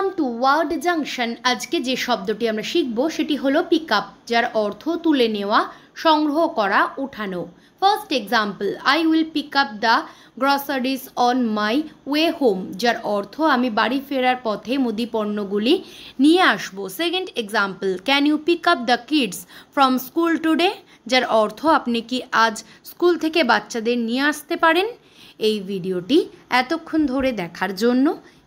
come to word junction আজকে যে শব্দটি আমরা শিখব সেটি হলো পিক আপ যার অর্থ তুলে নেওয়া সংগ্রহ করা উঠানো first example I will pick up the groceries on my way home যার অর্থ আমি বাড়ি ফেরার পথে মুদি পণ্যগুলি নিয়ে আসব second example can you pick up the kids from school today যার অর্থ আপনি কি আজ স্কুল থেকে বাচ্চাদের নিয়ে আসতে পারেন এই ভিডিওটি এতক্ষণ ধরে দেখার জন্য